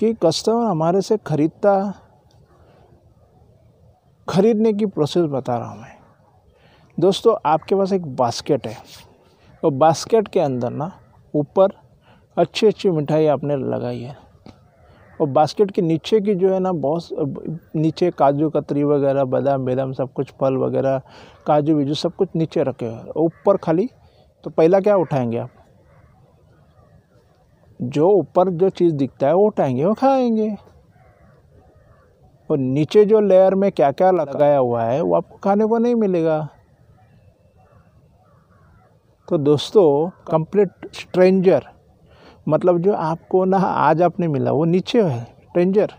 कि कस्टमर हमारे से ख़रीदता ख़रीदने की प्रोसेस बता रहा हूँ मैं दोस्तों आपके पास एक बास्केट है और बास्केट के अंदर ना ऊपर अच्छी अच्छी मिठाई आपने लगाई है और बास्केट के नीचे की जो है ना बहुत नीचे काजू कतरी वगैरह बादाम बेदाम सब कुछ फल वगैरह काजू बीजू सब कुछ नीचे रखे हुए ऊपर खाली तो पहला क्या उठाएंगे आप जो ऊपर जो चीज़ दिखता है वो उठाएंगे वो खाएंगे और नीचे जो लेयर में क्या क्या लगाया हुआ है वो आपको खाने को नहीं मिलेगा तो दोस्तों कंप्लीट स्ट्रेंजर मतलब जो आपको ना आज आपने मिला वो नीचे है स्ट्रेंजर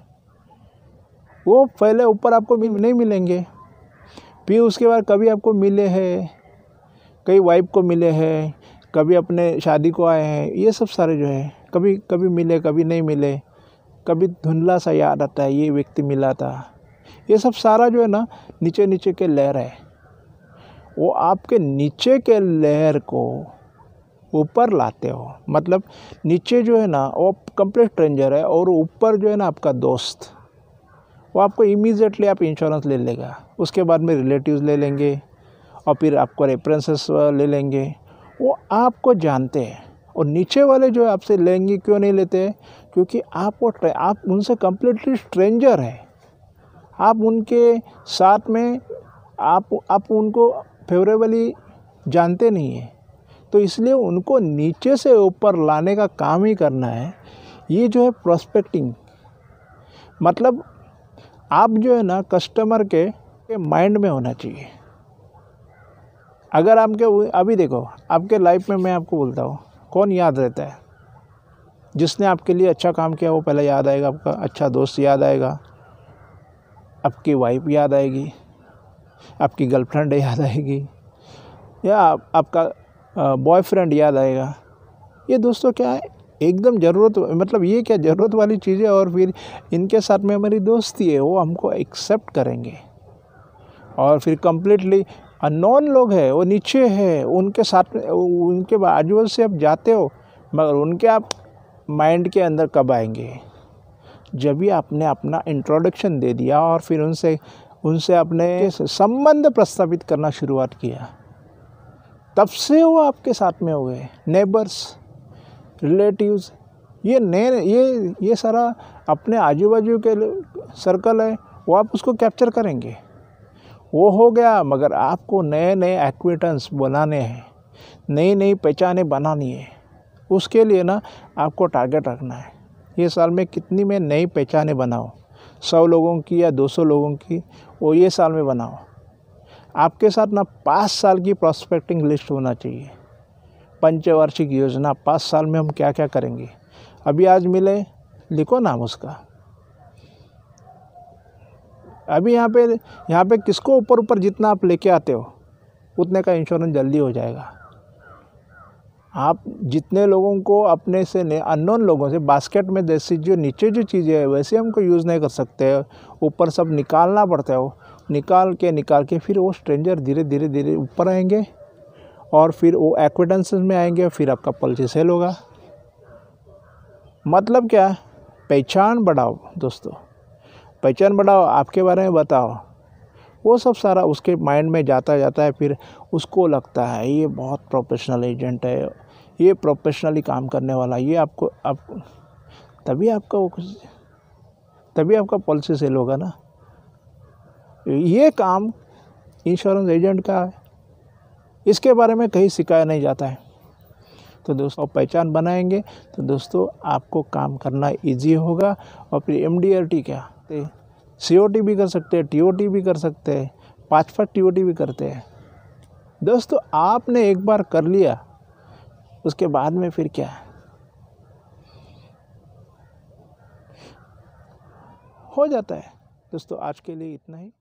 वो पहले ऊपर आपको नहीं मिलेंगे फिर उसके बाद कभी आपको मिले हैं कई वाइफ को मिले हैं कभी अपने शादी को आए हैं ये सब सारे जो है कभी कभी मिले कभी नहीं मिले कभी धुंधला सा याद आता है ये व्यक्ति मिला था ये सब सारा जो है ना नीचे नीचे के लहर है वो आपके नीचे के लहर को ऊपर लाते हो मतलब नीचे जो है ना वो कंप्लीट स्ट्रेंजर है और ऊपर जो है ना आपका दोस्त वो आपको इमीजिएटली आप इंश्योरेंस ले लेगा उसके बाद में रिलेटिव्स ले लेंगे और फिर आपको रेफरेंसेस ले लेंगे वो आपको जानते हैं और नीचे वाले जो है आपसे लेंगे क्यों नहीं लेते हैं क्योंकि आप वो आप उनसे कम्प्लीटली स्ट्रेंजर हैं आप उनके साथ में आप आप उनको फेवरेबली जानते नहीं हैं तो इसलिए उनको नीचे से ऊपर लाने का काम ही करना है ये जो है प्रोस्पेक्टिंग मतलब आप जो है ना कस्टमर के, के माइंड में होना चाहिए अगर आपके अभी देखो आपके लाइफ में मैं आपको बोलता हूँ कौन याद रहता है जिसने आपके लिए अच्छा काम किया वो पहले याद आएगा आपका अच्छा दोस्त याद आएगा आपकी वाइफ याद आएगी आपकी गर्लफ्रेंड याद आएगी या आप, आपका बॉयफ्रेंड याद आएगा ये दोस्तों क्या है एकदम ज़रूरत मतलब ये क्या ज़रूरत वाली चीज़ें और फिर इनके साथ में हमारी दोस्ती है वो हमको एक्सेप्ट करेंगे और फिर कम्प्लीटली अनोन लोग हैं वो नीचे है उनके साथ उनके बाजू से आप जाते हो मगर उनके आप माइंड के अंदर कब आएंगे जब भी आपने अपना इंट्रोडक्शन दे दिया और फिर उनसे उनसे अपने संबंध प्रस्तावित करना शुरुआत किया तब से वो आपके साथ में हो गए नेबर्स रिलेटिव्स ये नए ये ये सारा अपने आजू बाजू के सर्कल है वो आप उसको कैप्चर करेंगे वो हो गया मगर आपको नए नए एक्विटेंस बनाने हैं नई नई पहचाने बनानी है उसके लिए ना आपको टारगेट रखना है ये साल में कितनी में नई पहचाने बनाओ सौ लोगों की या दो सौ लोगों की वो ये साल में बनाओ आपके साथ ना पाँच साल की प्रॉस्पेक्टिंग लिस्ट होना चाहिए पंचवार्षिक योजना पाँच साल में हम क्या क्या करेंगे अभी आज मिले लिखो नाम उसका अभी यहाँ पे यहाँ पे किसको ऊपर ऊपर जितना आप लेके आते हो उतने का इंश्योरेंस जल्दी हो जाएगा आप जितने लोगों को अपने से अननोन लोगों से बास्केट में जैसी जो नीचे जो चीज़ें हैं वैसे हमको यूज़ नहीं कर सकते ऊपर सब निकालना पड़ता है वो निकाल के निकाल के फिर वो स्ट्रेंजर धीरे धीरे धीरे ऊपर आएंगे और फिर वो एक्विडेंस में आएंगे फिर आपका पॉलिसी सेल होगा मतलब क्या है पहचान बढ़ाओ दोस्तों पहचान बढ़ाओ आपके बारे में बताओ वो सब सारा उसके माइंड में जाता जाता है फिर उसको लगता है ये बहुत प्रोफेशनल एजेंट है ये प्रोफेशनली काम करने वाला ये आपको आप तभी आपका वो तभी आपका पॉलिसी सेल होगा ना ये काम इंश्योरेंस एजेंट का है इसके बारे में कहीं सिखाया नहीं जाता है तो दोस्तों पहचान बनाएंगे तो दोस्तों आपको काम करना इजी होगा और फिर एम क्या सकते हैं सी भी कर सकते हैं टी भी कर सकते हैं पाँच पाँच टी भी करते हैं दोस्तों आपने एक बार कर लिया उसके बाद में फिर क्या है हो जाता है दोस्तों आज के लिए इतना ही